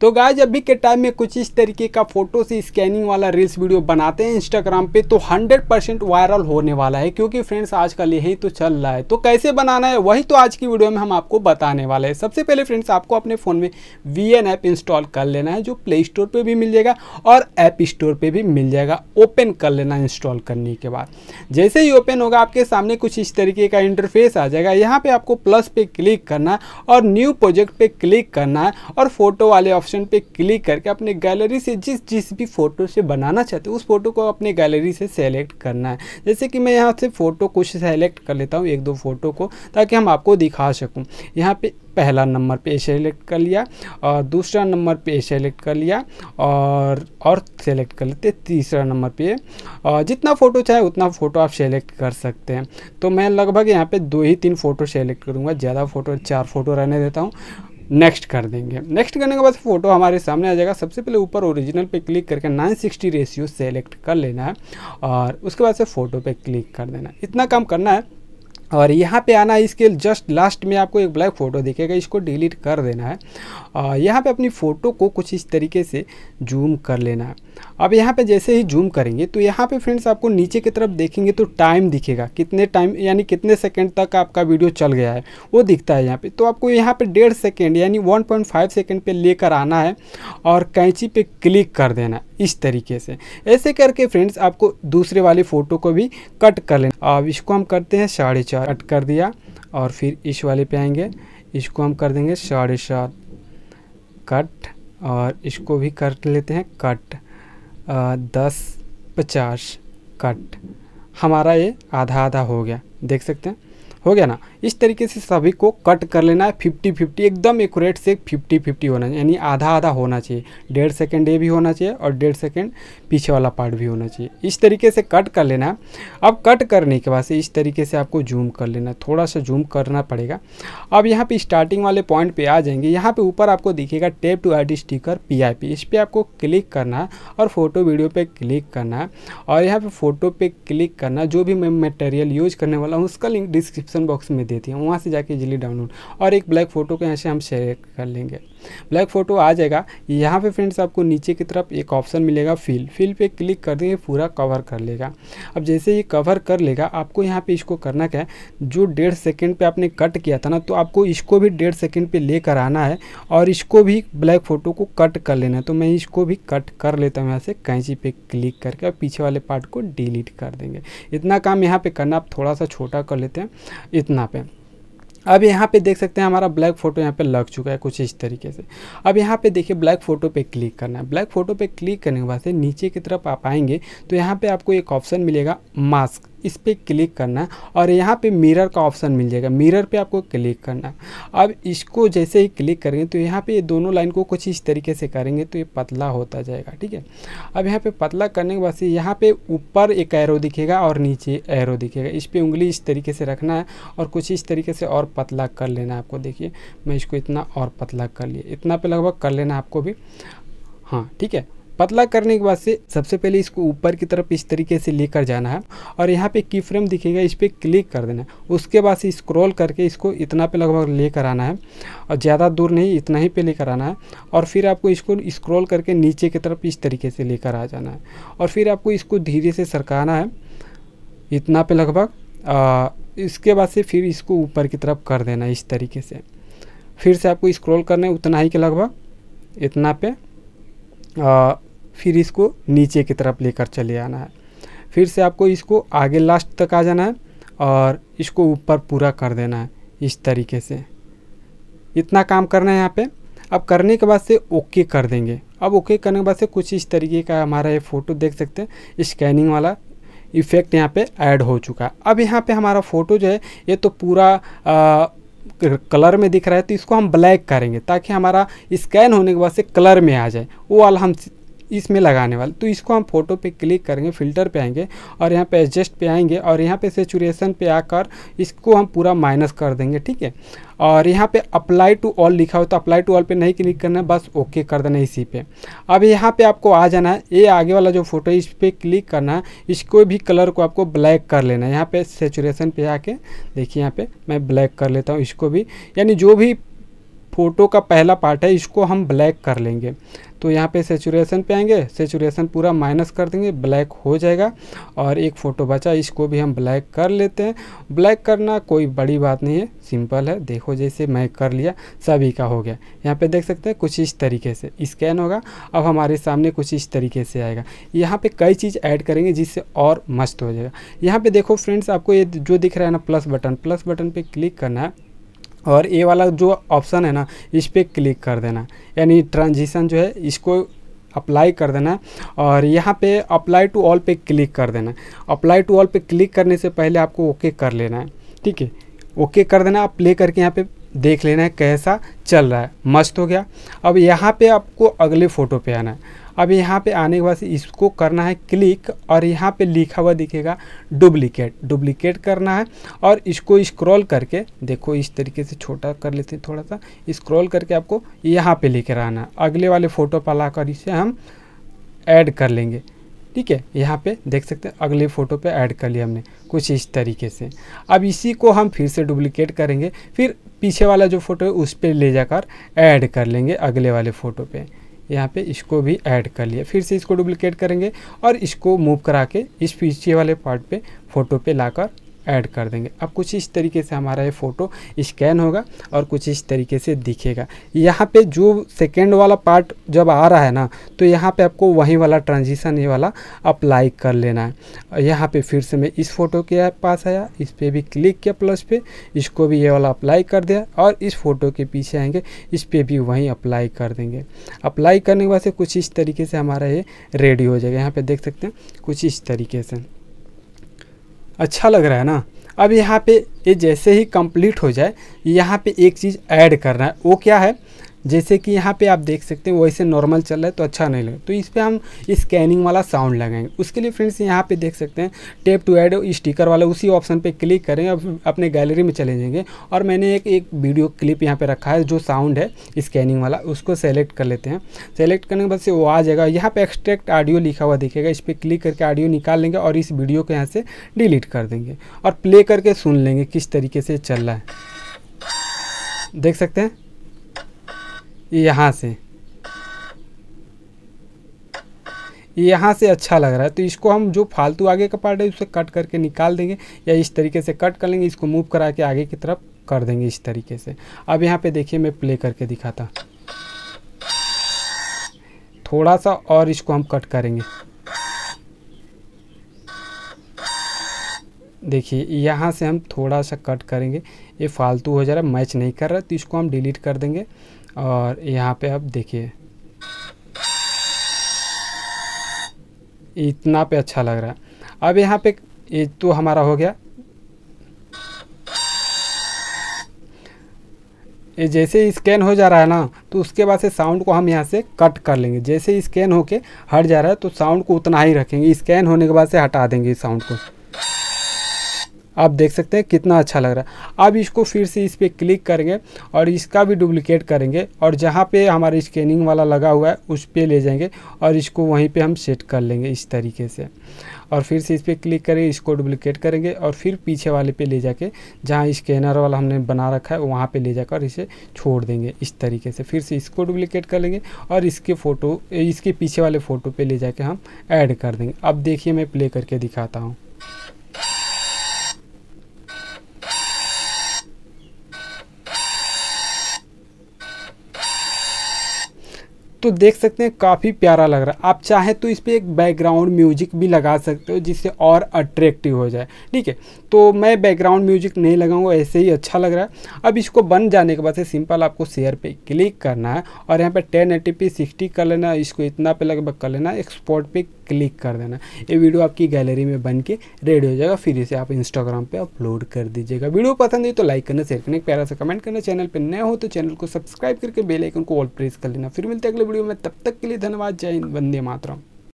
तो जब अभी के टाइम में कुछ इस तरीके का फोटो से स्कैनिंग वाला रील्स वीडियो बनाते हैं इंस्टाग्राम पे तो 100 परसेंट वायरल होने वाला है क्योंकि फ्रेंड्स आजकल यही तो चल रहा है तो कैसे बनाना है वही तो आज की वीडियो में हम आपको बताने वाले हैं सबसे पहले फ्रेंड्स आपको अपने फ़ोन में वी एन ऐप इंस्टॉल कर लेना है जो प्ले स्टोर पर भी मिल जाएगा और ऐप स्टोर पर भी मिल जाएगा ओपन कर लेना इंस्टॉल करने के बाद जैसे ही ओपन होगा आपके सामने कुछ इस तरीके का इंटरफेस आ जाएगा यहाँ पर आपको प्लस पे क्लिक करना है और न्यू प्रोजेक्ट पर क्लिक करना है और फोटो वाले ऑप्शन ऑप्शन पे क्लिक करके अपने गैलरी से जिस जिस भी फ़ोटो से बनाना चाहते हो उस फोटो को अपने गैलरी से सेलेक्ट करना है जैसे कि मैं यहाँ से फ़ोटो कुछ सेलेक्ट कर लेता हूँ एक दो फ़ोटो को ताकि हम आपको दिखा सकूँ यहाँ पे पहला नंबर पे सेलेक्ट कर लिया और दूसरा नंबर पे सेलेक्ट कर लिया और और सेलेक्ट कर लेते तीसरा नंबर पे और जितना फ़ोटो चाहे उतना फ़ोटो आप सेलेक्ट कर सकते हैं तो मैं लगभग यहाँ पे दो ही तीन फ़ोटो सेलेक्ट करूँगा ज़्यादा फ़ोटो चार फ़ोटो रहने देता हूँ नेक्स्ट कर देंगे नेक्स्ट करने के बाद फोटो हमारे सामने आ जाएगा सबसे पहले ऊपर ओरिजिनल पे क्लिक करके 960 रेशियो सेलेक्ट कर लेना है और उसके बाद से फ़ोटो पे क्लिक कर देना है इतना काम करना है और यहाँ पे आना है इसके जस्ट लास्ट में आपको एक ब्लैक फ़ोटो दिखेगा इसको डिलीट कर देना है और यहाँ पे अपनी फ़ोटो को कुछ इस तरीके से जूम कर लेना है अब यहाँ पे जैसे ही जूम करेंगे तो यहाँ पे फ्रेंड्स आपको नीचे की तरफ देखेंगे तो टाइम दिखेगा कितने टाइम यानी कितने सेकंड तक आपका वीडियो चल गया है वो दिखता है यहाँ पे तो आपको यहाँ पे डेढ़ सेकंड यानी 1.5 सेकेंड पर लेकर आना है और कैंची पे क्लिक कर देना इस तरीके से ऐसे करके फ्रेंड्स आपको दूसरे वाले फ़ोटो को भी कट कर लेना अब इसको हम करते हैं साढ़े चार कट कर दिया और फिर इस वाले पे आएंगे इसको हम कर देंगे साढ़े कट और इसको भी कर लेते हैं कट दस पचास कट हमारा ये आधा आधा हो गया देख सकते हैं हो गया ना इस तरीके से सभी को कट कर लेना है फिफ्टी फिफ्टी एकदम एक्यूरेट से फिफ्टी फिफ्टी होना चाहिए यानी आधा आधा होना चाहिए डेढ़ सेकेंड ये भी होना चाहिए और डेढ़ सेकेंड पीछे वाला पार्ट भी होना चाहिए इस तरीके से कट कर लेना है अब कट करने के बाद से इस तरीके से आपको जूम कर लेना थोड़ा सा जूम करना पड़ेगा अब यहाँ पर स्टार्टिंग वाले पॉइंट पर आ जाएंगे यहाँ पर ऊपर आपको दिखेगा टेप टू आर्ट स्टीकर पी इस पर आपको क्लिक करना है और फोटो वीडियो पर क्लिक करना है और यहाँ पर फोटो पर क्लिक करना जो भी मैं मटेरियल यूज करने वाला हूँ उसका लिंक डिस्क्रिप्शन डिस्क्रिप्शन बॉक्स में देती दिया वहाँ से जाके इजिली डाउनलोड और एक ब्लैक फोटो को यहाँ से हम शेयर कर लेंगे ब्लैक फोटो आ जाएगा यहाँ पे फ्रेंड्स आपको नीचे की तरफ एक ऑप्शन मिलेगा फिल फिल पे क्लिक कर देंगे पूरा कवर कर लेगा अब जैसे ये कवर कर लेगा आपको यहाँ पे इसको करना क्या है जो डेढ़ सेकेंड पे आपने कट किया था ना तो आपको इसको भी डेढ़ सेकेंड पे लेकर आना है और इसको भी ब्लैक फोटो को कट कर लेना है तो मैं इसको भी कट कर लेता हूँ यहाँ से कैंची पे क्लिक करके और पीछे वाले पार्ट को डिलीट कर देंगे इतना काम यहाँ पर करना आप थोड़ा सा छोटा कर लेते हैं इतना पे अब यहाँ पे देख सकते हैं हमारा ब्लैक फोटो यहाँ पे लग चुका है कुछ इस तरीके से अब यहाँ पे देखिए ब्लैक फोटो पे क्लिक करना है ब्लैक फोटो पे क्लिक करने के बाद से नीचे की तरफ आप आएंगे तो यहाँ पे आपको एक ऑप्शन मिलेगा मास्क इस पर क्लिक करना है और यहाँ पे मिरर का ऑप्शन मिल जाएगा मिरर पे आपको क्लिक करना है अब इसको जैसे ही क्लिक करेंगे तो यहाँ पे ये दोनों लाइन को कुछ इस तरीके से करेंगे तो ये पतला होता जाएगा ठीक है अब यहाँ पे पतला करने के बाद से यहाँ पे ऊपर एक एरो दिखेगा और नीचे एरो दिखेगा इस पर उंगली इस तरीके से रखना है और कुछ इस तरीके से और पतला कर लेना है आपको देखिए मैं इसको इतना और पतला कर लिया इतना पर लगभग कर लेना आपको भी हाँ ठीक है पतला करने के बाद से सबसे पहले इसको ऊपर की तरफ इस तरीके से लेकर जाना है और यहाँ पे की फ्रेम दिखेगा इस पर क्लिक कर देना है उसके बाद से स्क्रॉल करके इसको इतना पे लगभग लेकर आना है और ज़्यादा दूर नहीं इतना ही पे लेकर आना है और फिर आपको इसको स्क्रॉल करके नीचे की तरफ इस तरीके से लेकर आ जाना है और फिर आपको इसको धीरे से सरकाना है इतना पे लगभग इसके बाद से फिर इसको ऊपर की तरफ कर देना इस तरीके से फिर से आपको स्क्रॉल करना है उतना ही के लगभग इतना पे आ, फिर इसको नीचे की तरफ लेकर चले आना है फिर से आपको इसको आगे लास्ट तक आ जाना है और इसको ऊपर पूरा कर देना है इस तरीके से इतना काम करना है यहाँ पे अब करने के बाद से ओके कर देंगे अब ओके करने के बाद से कुछ इस तरीके का हमारा ये फ़ोटो देख सकते हैं स्कैनिंग वाला इफ़ेक्ट यहाँ पे ऐड हो चुका है अब यहाँ पे हमारा फ़ोटो जो है ये तो पूरा आ, कलर में दिख रहा है तो इसको हम ब्लैक करेंगे ताकि हमारा स्कैन होने के बाद से कलर में आ जाए वो वाला हम इसमें लगाने वाले तो इसको हम फोटो पे क्लिक करेंगे फिल्टर पे आएंगे और यहाँ पे एडजस्ट पे आएंगे और यहाँ पे सेचुरेशन पे आकर इसको हम पूरा माइनस कर देंगे ठीक है और यहाँ पे अप्लाई टू ऑल लिखा हो तो अप्लाई टू ऑल पे नहीं क्लिक करना है बस ओके कर देना इसी पे अब यहाँ पे आपको आ जाना है ये आगे वाला जो फोटो है इस पर क्लिक करना है इसको भी कलर को आपको ब्लैक कर लेना है यहाँ पे सेचुरेशन पे आके देखिए यहाँ पे मैं ब्लैक कर लेता हूँ इसको भी यानी जो भी फ़ोटो का पहला पार्ट है इसको हम ब्लैक कर लेंगे तो यहाँ पे सेचुरेशन पे आएंगे सेचुरेशन पूरा माइनस कर देंगे ब्लैक हो जाएगा और एक फ़ोटो बचा इसको भी हम ब्लैक कर लेते हैं ब्लैक करना कोई बड़ी बात नहीं है सिंपल है देखो जैसे मैं कर लिया सभी का हो गया यहाँ पे देख सकते हैं कुछ इस तरीके से स्कैन होगा अब हमारे सामने कुछ इस तरीके से आएगा यहाँ पर कई चीज़ ऐड करेंगे जिससे और मस्त हो जाएगा यहाँ पर देखो फ्रेंड्स आपको ये जो दिख रहा है ना प्लस बटन प्लस बटन पर क्लिक करना है और ये वाला जो ऑप्शन है ना इस पर क्लिक कर देना यानी ट्रांजिशन जो है इसको अप्लाई कर देना और यहाँ पे अप्लाई टू ऑल पे क्लिक कर देना अप्लाई टू ऑल पे क्लिक करने से पहले आपको ओके कर लेना है ठीक है ओके कर देना आप प्ले करके यहाँ पे देख लेना है कैसा चल रहा है मस्त हो गया अब यहाँ पे आपको अगले फ़ोटो पे आना है अब यहाँ पे आने के बाद इसको करना है क्लिक और यहाँ पे लिखा हुआ दिखेगा डुप्लीकेट डुप्लीकेट करना है और इसको स्क्रॉल करके देखो इस तरीके से छोटा कर लेते हैं थोड़ा सा स्क्रॉल करके आपको यहाँ पे लेकर आना है अगले वाले फ़ोटो पर कर इसे हम ऐड कर लेंगे ठीक है यहाँ पे देख सकते हैं अगले फ़ोटो पे ऐड कर लिया हमने कुछ इस तरीके से अब इसी को हम फिर से डुप्लीकेट करेंगे फिर पीछे वाला जो फ़ोटो है उस पर ले जाकर ऐड कर लेंगे अगले वाले फ़ोटो पे यहाँ पे इसको भी ऐड कर लिया फिर से इसको डुप्लिकेट करेंगे और इसको मूव करा के इस पीछे वाले पार्ट पे फोटो पे लाकर ऐड कर देंगे अब कुछ इस तरीके से हमारा ये फ़ोटो स्कैन होगा और कुछ इस तरीके से दिखेगा यहाँ पे जो सेकेंड वाला पार्ट जब आ रहा है ना तो यहाँ पे आपको वहीं वाला ट्रांजिशन ये वाला अप्लाई कर लेना है यहाँ पे फिर से मैं इस फोटो के पास आया इस पर भी क्लिक किया प्लस पे इसको भी ये वाला अप्लाई कर दिया और इस फोटो के पीछे आएंगे इस पर भी वहीं अप्लाई कर देंगे अप्लाई करने के बाद से कुछ इस तरीके से हमारा ये रेडी हो जाएगा यहाँ पर देख सकते हैं कुछ इस तरीके से अच्छा लग रहा है ना अब यहाँ पे ये जैसे ही कंप्लीट हो जाए यहाँ पे एक चीज़ ऐड करना है वो क्या है जैसे कि यहाँ पे आप देख सकते हैं वैसे नॉर्मल चल रहा है तो अच्छा नहीं लगे तो इस पर हम स्कैनिंग वाला साउंड लगाएंगे उसके लिए फ्रेंड्स यहाँ पे देख सकते हैं टेप टू एड स्टिकर वाला उसी ऑप्शन पे क्लिक करें अब अपने गैलरी में चले जाएंगे और मैंने एक एक वीडियो क्लिप यहाँ पे रखा है जो साउंड है स्कैनिंग वाला उसको सेलेक्ट कर लेते हैं सेलेक्ट करने के बाद से वो आ जाएगा यहाँ पर एक्सट्रैक्ट ऑडियो लिखा हुआ दिखेगा इस पर क्लिक करके ऑडियो निकाल लेंगे और इस वीडियो को यहाँ से डिलीट कर देंगे और प्ले करके सुन लेंगे किस तरीके से चल रहा है देख सकते हैं यहाँ से यहाँ से अच्छा लग रहा है तो इसको हम जो फालतू आगे का पार्ट है उसे कट करके निकाल देंगे या इस तरीके से कट कर लेंगे इसको मूव करा के आगे की तरफ कर देंगे इस तरीके से अब यहाँ पे देखिए मैं प्ले करके दिखाता थोड़ा सा और इसको हम कट करेंगे देखिए यहाँ से हम थोड़ा सा कट करेंगे ये फालतू हो जा रहा है मैच नहीं कर रहा तो इसको हम डिलीट कर देंगे और यहाँ पे आप देखिए इतना पे अच्छा लग रहा है अब यहाँ पे ये तो हमारा हो गया ये जैसे ही स्कैन हो जा रहा है ना तो उसके बाद से साउंड को हम यहाँ से कट कर लेंगे जैसे ही स्कैन होके हट जा रहा है तो साउंड को उतना ही रखेंगे स्कैन होने के बाद से हटा देंगे साउंड को आप देख सकते हैं कितना अच्छा लग रहा है अब इसको फिर से इस पर क्लिक करेंगे और इसका भी डुप्लिकेट करेंगे और जहाँ पे हमारे स्कैनिंग वाला लगा हुआ है उस पर ले जाएंगे और इसको वहीं पे हम सेट कर लेंगे इस तरीके से और फिर से इस पर क्लिक करेंगे इसको डुप्लिकेट करेंगे और फिर पीछे वाले पे ले जाके जहाँ स्कैनर वाला हमने बना रखा है वहाँ पे ले जाकर इसे छोड़ देंगे इस तरीके से फिर से इसको डुप्लिकेट कर लेंगे और इसके फ़ोटो इसके पीछे वाले फ़ोटो पे ले जाके हम ऐड कर देंगे अब देखिए मैं प्ले करके दिखाता हूँ तो देख सकते हैं काफ़ी प्यारा लग रहा है आप चाहें तो इस पर एक बैकग्राउंड म्यूजिक भी लगा सकते हो जिससे और अट्रैक्टिव हो जाए ठीक है तो मैं बैकग्राउंड म्यूजिक नहीं लगाऊंगा ऐसे ही अच्छा लग रहा है अब इसको बन जाने के बाद से सिंपल आपको शेयर पे क्लिक करना है और यहाँ पर टेन एटी पी सिक्सटी कर लेना इसको इतना पे लगभग कर लेना एक्सपोर्ट पर क्लिक कर देना ये वीडियो आपकी गैलरी में बन के रेडी हो जाएगा फिर इसे आप इंस्टाग्राम पर अपलोड कर दीजिएगा वीडियो पसंद है तो लाइक करना शेयर करना प्यारा से कमेंट करना चैनल पर नए हो तो चैनल को सब्सक्राइब करके बेलाइकन को ऑल प्रेस कर लेना फिर मिलते अगले वीडियो में तब तक के लिए धन्यवाद जय हिंद वंदे मातरम